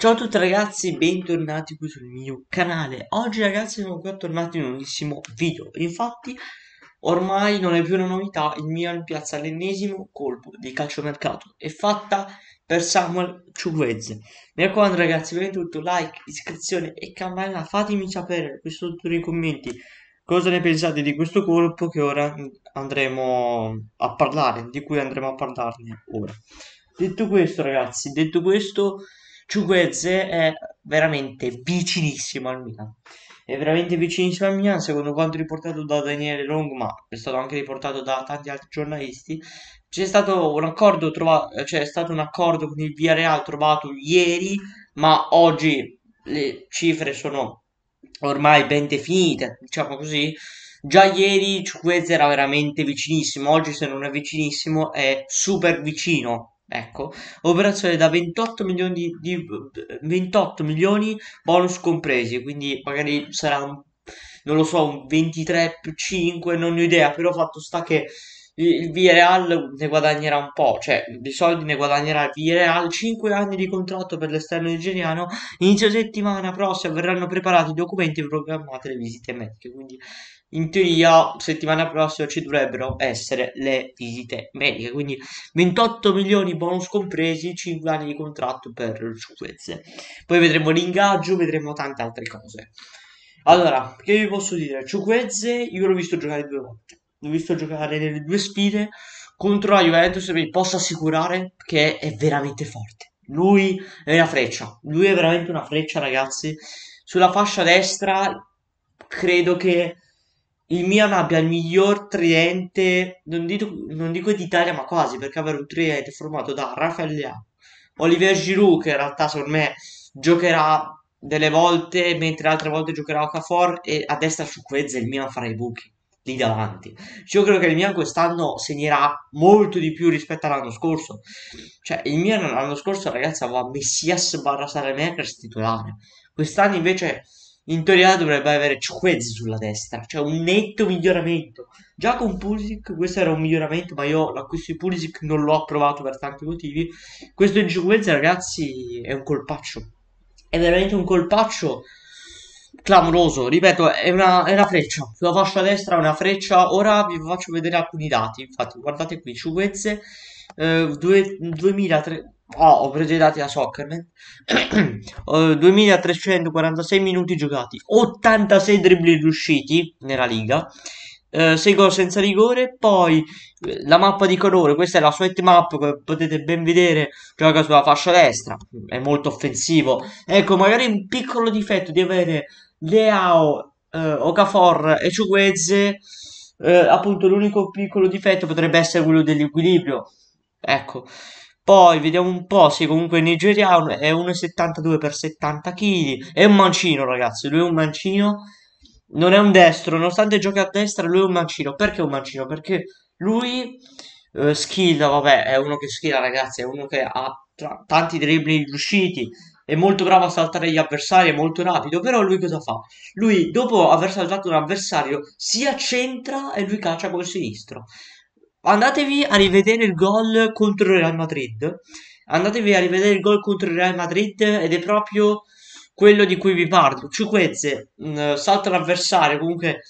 Ciao a tutti ragazzi, bentornati qui sul mio canale. Oggi ragazzi siamo qua tornati in un nuovissimo video. Infatti ormai non è più una novità, il Milan piazza l'ennesimo colpo di calciomercato. È fatta per Samuel Ciuguez. Mi raccomando ragazzi, prima di tutto like, iscrizione e campanella. Fatemi sapere qui sotto nei commenti cosa ne pensate di questo colpo che ora andremo a parlare, di cui andremo a parlarne ora. Detto questo ragazzi, detto questo... Ciuguezze è veramente vicinissimo al Milan. È veramente vicinissimo al Milan, secondo quanto riportato da Daniele Long, ma è stato anche riportato da tanti altri giornalisti. C'è stato un accordo, trovato, cioè stato un accordo con il Villarreal trovato ieri, ma oggi le cifre sono ormai ben definite, diciamo così. Già ieri Ciuguezze era veramente vicinissimo, oggi se non è vicinissimo è super vicino Ecco, operazione da 28 milioni, di, di 28 milioni bonus compresi, quindi magari sarà un, non lo so, un 23 più 5, non ho idea, però fatto sta che il Villarreal ne guadagnerà un po', cioè di soldi ne guadagnerà il Villarreal 5 anni di contratto per l'esterno nigeriano, inizio settimana prossima verranno preparati i documenti e programmate le visite mediche, quindi in teoria settimana prossima ci dovrebbero essere le visite mediche, quindi 28 milioni bonus compresi, 5 anni di contratto per il Ciuquezze. Poi vedremo l'ingaggio, vedremo tante altre cose. Allora, che vi posso dire? Ciuquezze io l'ho visto giocare due volte l'ho visto giocare nelle due sfide contro la Juventus e vi posso assicurare che è veramente forte. Lui è una freccia, lui è veramente una freccia ragazzi. Sulla fascia destra credo che il Milan abbia il miglior tridente, non dico, non dico d'Italia ma quasi, perché avere un tridente formato da Rafael Leao, Olivier Giroud che in realtà secondo me giocherà delle volte mentre altre volte giocherà Okafor e a destra su Quezza il Milan farà i buchi lì davanti. io credo che il Milan quest'anno segnerà molto di più rispetto all'anno scorso. Cioè, il Milan l'anno scorso, ragazzi, aveva Messias barra Saremakers titolare. Quest'anno invece in teoria dovrebbe avere Chukwueze sulla destra, cioè un netto miglioramento. Già con Pulisic questo era un miglioramento, ma io l'acquisto di Pulisic non l'ho approvato per tanti motivi. Questo di Chukwueze, ragazzi, è un colpaccio. È veramente un colpaccio clamoroso, ripeto, è una, è una, freccia, sulla fascia destra è una freccia, ora vi faccio vedere alcuni dati, infatti guardate qui, Ciuezze, eh, oh, ho preso i dati da Soccerman, eh. eh, 2346 minuti giocati, 86 dribbling riusciti nella Liga, eh, 6 senza rigore. Poi eh, la mappa di colore, questa è la sua map come potete ben vedere, gioca sulla fascia destra, è molto offensivo. Ecco, magari un piccolo difetto di avere Leao, eh, Okafor e Ciuguezze. Eh, appunto, l'unico piccolo difetto potrebbe essere quello dell'equilibrio. Ecco. Poi vediamo un po', sì, comunque Nigeria è 1,72 x 70 kg, è un mancino ragazzi, lui è un mancino, non è un destro, nonostante giochi a destra, lui è un mancino. Perché è un mancino? Perché lui eh, schilla, vabbè, è uno che skilla, ragazzi, è uno che ha tanti dribbling riusciti, è molto bravo a saltare gli avversari, è molto rapido, però lui cosa fa? Lui, dopo aver saltato un avversario, si accentra e lui caccia col sinistro. Andatevi a rivedere il gol contro il Real Madrid. Andatevi a rivedere il gol contro il Real Madrid ed è proprio quello di cui vi parlo. Ciuquezze mm, salta l'avversario, comunque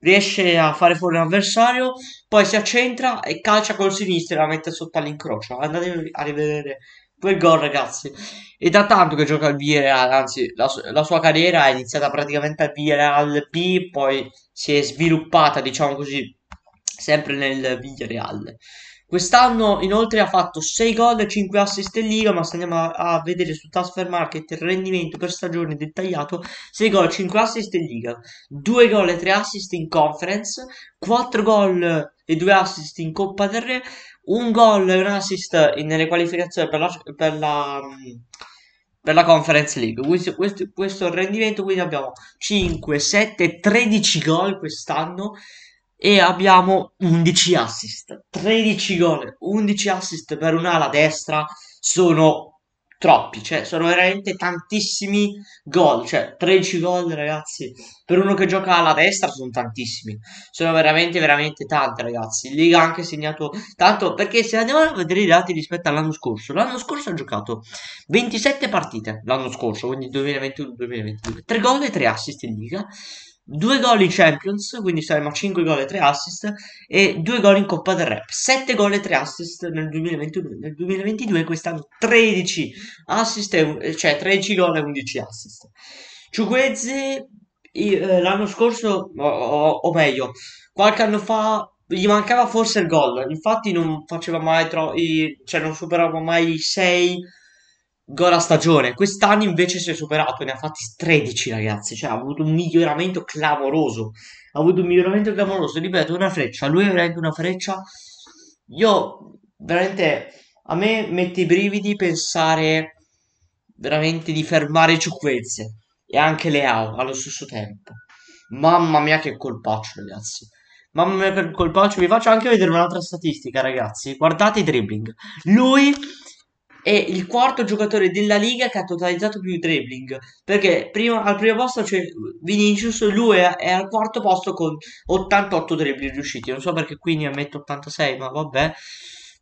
riesce a fare fuori l'avversario, poi si accentra e calcia col sinistro e la mette sotto all'incrocio. Andate a rivedere quel gol, ragazzi. È da tanto che gioca al Villarreal, anzi, la, la, sua carriera è iniziata praticamente al Villarreal B, poi si è sviluppata, diciamo così, sempre nel Villarreal. Quest'anno inoltre ha fatto 6 gol e 5 assist in Liga, ma se andiamo a, a vedere su Transfer Market il rendimento per stagione dettagliato, 6 gol, e 5 assist in Liga, 2 gol e 3 assist in Conference, 4 gol e 2 assist in Coppa del Re, 1 gol e 1 assist nelle qualificazioni per la, per la, per la Conference League. Questo, questo, questo rendimento, quindi abbiamo 5, 7, 13 gol quest'anno e abbiamo 11 assist, 13 gol, 11 assist per un'ala destra sono troppi, cioè sono veramente tantissimi gol, cioè 13 gol ragazzi, per uno che gioca alla destra sono tantissimi, sono veramente veramente tanti ragazzi, Liga ha anche segnato tanto, perché se andiamo a vedere i dati rispetto all'anno scorso, l'anno scorso ha giocato 27 partite, l'anno scorso, quindi 2021-2022, 3 gol e 3 assist in Liga, 2 gol in Champions, quindi saremo a 5 gol e 3 assist, e 2 gol in Coppa del Rap, 7 gol e 3 assist nel 2021, nel 2022 quest'anno 13 assist, e, cioè 13 gol e 11 assist. Ciuguezze eh, l'anno scorso, o, o, o, meglio, qualche anno fa gli mancava forse il gol, infatti non faceva mai tro- i, cioè non superava mai i 6 gol a stagione. Quest'anno invece si è superato, ne ha fatti 13 ragazzi, cioè ha avuto un miglioramento clamoroso. Ha avuto un miglioramento clamoroso, ripeto, una freccia, lui è veramente una freccia. Io veramente a me mette i brividi pensare veramente di fermare Ciuquezze e anche Leao allo stesso tempo. Mamma mia che colpaccio, ragazzi. Mamma mia che colpaccio, vi faccio anche vedere un'altra statistica, ragazzi. Guardate i dribbling. Lui è il quarto giocatore della Liga che ha totalizzato più dribbling, perché prima, al primo posto c'è Vinicius, lui è, al quarto posto con 88 dribbling riusciti, non so perché qui ne ammetto 86, ma vabbè.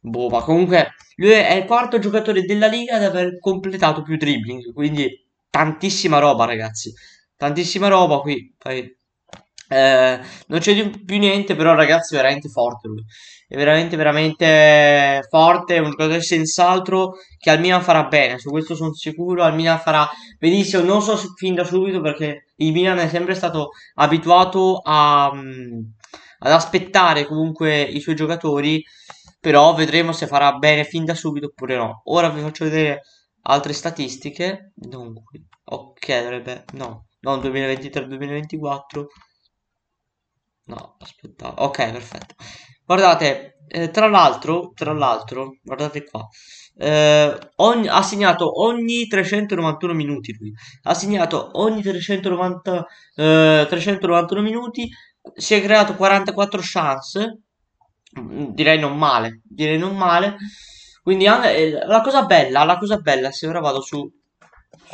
Boh, ma comunque lui è il quarto giocatore della Liga ad aver completato più dribbling, quindi tantissima roba ragazzi, tantissima roba qui, poi eh, non c'è più niente, però ragazzi, è veramente forte lui. È veramente, veramente forte. È un giocatore senz'altro che al Milan farà bene. Su questo sono sicuro. Al Milan farà benissimo. Non so fin da subito perché il Milan è sempre stato abituato a, um, ad aspettare comunque i suoi giocatori. Però vedremo se farà bene fin da subito oppure no. Ora vi faccio vedere altre statistiche. Dunque, ok, dovrebbe, no, non 2023-2024. No, aspetta. Ok, perfetto. Guardate, eh, tra l'altro, tra l'altro, guardate qua. Eh, ogni, ha segnato ogni 391 minuti lui. Ha segnato ogni 390, eh, 391 minuti. Si è creato 44 chance. Mm, direi non male, direi non male. Quindi eh, la cosa bella, la cosa bella, se ora vado su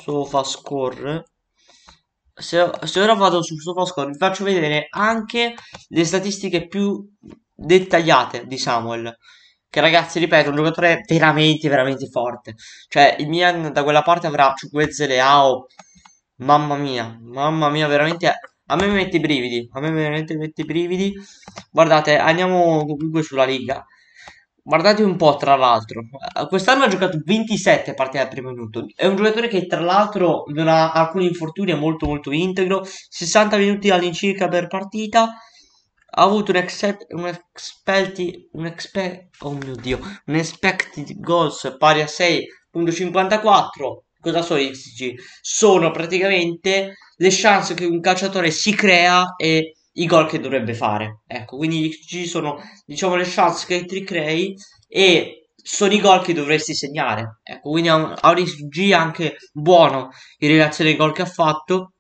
sofa score se, se ora vado su SofaScore vi faccio vedere anche le statistiche più dettagliate di Samuel che ragazzi ripeto è un giocatore veramente veramente forte cioè il Milan da quella parte avrà Ciuquezze, Leao mamma mia mamma mia veramente a me mi mette i brividi a me veramente mi mette i brividi guardate andiamo comunque sulla Liga Guardate un po', tra l'altro, eh, quest'anno ha giocato 27 partite al primo minuto. È un giocatore che, tra l'altro, non ha alcuni infortuni, è molto, molto integro. 60 minuti all'incirca per partita. Ha avuto un, except, un, expelti, un, expe, oh mio Dio, un expected goals pari a 6.54. Cosa sono gli XG? Sono praticamente le chance che un calciatore si crea e i gol che dovrebbe fare. Ecco, quindi ci sono, diciamo, le chance che ti crei e sono i gol che dovresti segnare. Ecco, quindi ha un, ha G anche buono in relazione ai gol che ha fatto.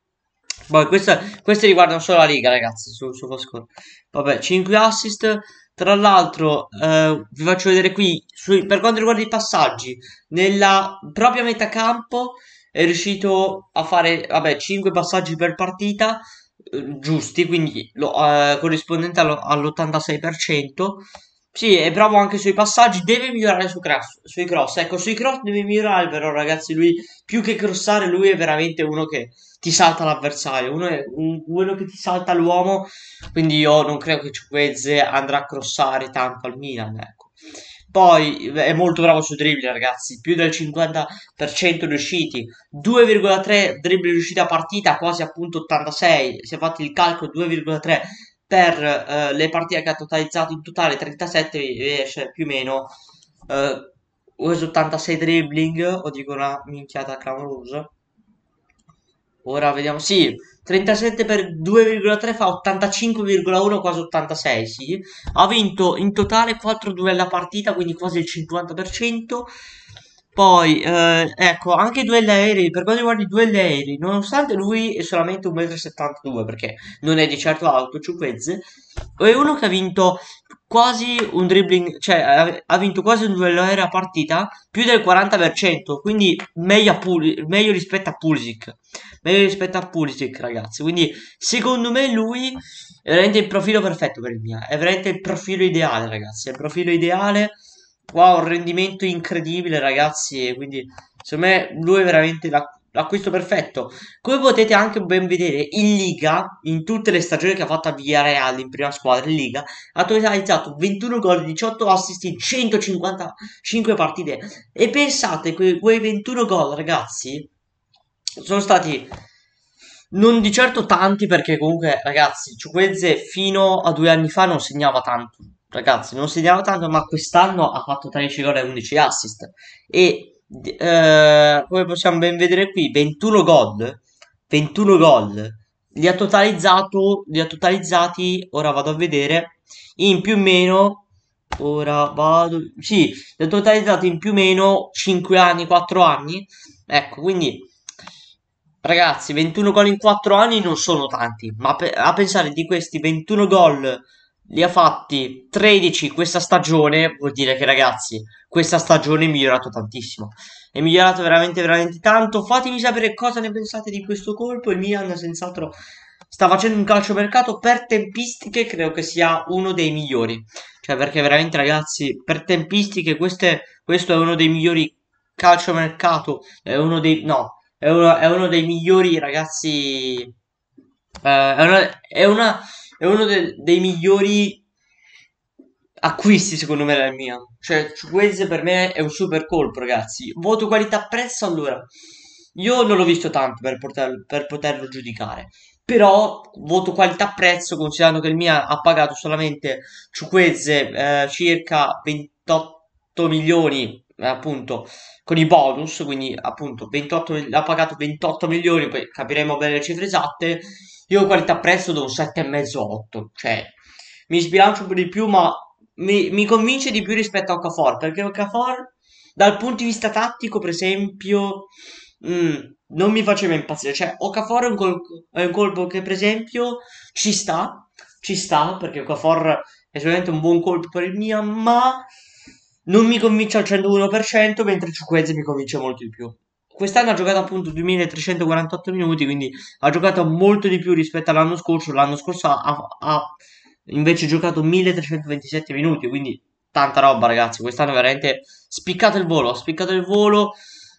Poi questa, queste riguardano solo la Liga, ragazzi, su, su Foscore. Vabbè, 5 assist. Tra l'altro, eh, vi faccio vedere qui, su, per quanto riguarda i passaggi, nella propria metà campo è riuscito a fare, vabbè, 5 passaggi per partita, giusti, quindi lo, eh, corrispondente allo, all'86%. Sì, è bravo anche sui passaggi, deve migliorare su cross, sui cross. Ecco, sui cross deve migliorare però ragazzi, lui più che crossare lui è veramente uno che ti salta l'avversario, uno, è, un, uno che ti salta l'uomo, quindi io non credo che Ciuquezze andrà a crossare tanto al Milan. Eh. Poi è molto bravo su dribbling, ragazzi. Più del 50% riusciti. 2,3 dribbling riusciti a partita, quasi appunto 86. Si è fatto il calcolo, 2,3 per eh, le partite che ha totalizzato in totale 37, riesce più o meno. Eh, o 86 dribbling, o dico una minchiata clamorosa. Ora vediamo. Sì, 37 per 2,3 fa 85,1 quasi 86 sì. ha vinto in totale 4 duelli a partita quindi quasi il 50% poi eh, ecco anche i duelli aerei per quanto riguarda i duelli aerei nonostante lui è solamente 1,72 m perché non è di certo alto Ciuquezze è uno che ha vinto quasi un dribbling, cioè ha, vinto quasi un duello aereo a partita, più del 40%, quindi meglio, Pul- meglio, rispetto a Pulisic, meglio rispetto a Pulisic ragazzi, quindi secondo me lui è veramente il profilo perfetto per il Milan, è veramente il profilo ideale ragazzi, è il profilo ideale, qua ha un rendimento incredibile ragazzi, quindi secondo me lui è veramente la, acquisto perfetto. Come potete anche ben vedere, in Liga, in tutte le stagioni che ha fatto a Villarreal in prima squadra in Liga, ha totalizzato 21 gol, 18 assist in 155 partite. E pensate, que quei 21 gol, ragazzi, sono stati non di certo tanti perché comunque, ragazzi, Ciuquezze fino a due anni fa non segnava tanto. Ragazzi, non segnava tanto, ma quest'anno ha fatto 13 gol e 11 assist. E eh, come possiamo ben vedere qui, 21 gol, 21 gol, li ha, totalizzato, li ha totalizzati, ora vado a vedere, in più o meno, ora vado, sì, li ha totalizzati in più o meno 5 anni, 4 anni, ecco, quindi... Ragazzi, 21 gol in 4 anni non sono tanti, ma a pensare di questi 21 gol li ha fatti 13 questa stagione, vuol dire che ragazzi, questa stagione è migliorato tantissimo. È migliorato veramente veramente tanto. Fatemi sapere cosa ne pensate di questo colpo. Il Milan senz'altro sta facendo un calciomercato per tempistiche, credo che sia uno dei migliori. Cioè perché veramente ragazzi, per tempistiche queste, questo è uno dei migliori calciomercato, è uno dei no, è uno, è uno dei migliori ragazzi eh, è una, è una è uno de- dei migliori acquisti secondo me la mia Cioè, Chukwueze per me è un super colpo, ragazzi. Voto qualità-prezzo allora. Io non l'ho visto tanto per, portarlo, per poterlo giudicare. Però voto qualità-prezzo, considerando che il Milan ha pagato solamente Chukwueze eh, circa 28 milioni appunto con i bonus, quindi appunto 28, ha pagato 28 milioni, poi capiremo bene le cifre esatte. Io qualità prezzo do un 7,5-8, cioè mi sbilancio un po' di più, ma mi, mi, convince di più rispetto a Okafor, perché Okafor dal punto di vista tattico, per esempio, mh, mm, non mi faceva impazzire. Cioè, Okafor è un, col- è un colpo che, per esempio, ci sta, ci sta, perché Okafor è sicuramente un buon colpo per il mio ma non mi convince al 101%, mentre Ciuquezze mi convince molto di più. Quest'anno ha giocato appunto 2348 minuti, quindi ha giocato molto di più rispetto all'anno scorso. L'anno scorso ha, ha invece giocato 1327 minuti, quindi tanta roba ragazzi. Quest'anno veramente spiccato il volo, ha spiccato il volo.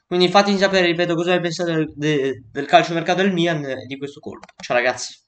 Quindi fatemi sapere, ripeto, cosa ne pensate del, del mercato del Milan eh, di questo colpo. Ciao ragazzi.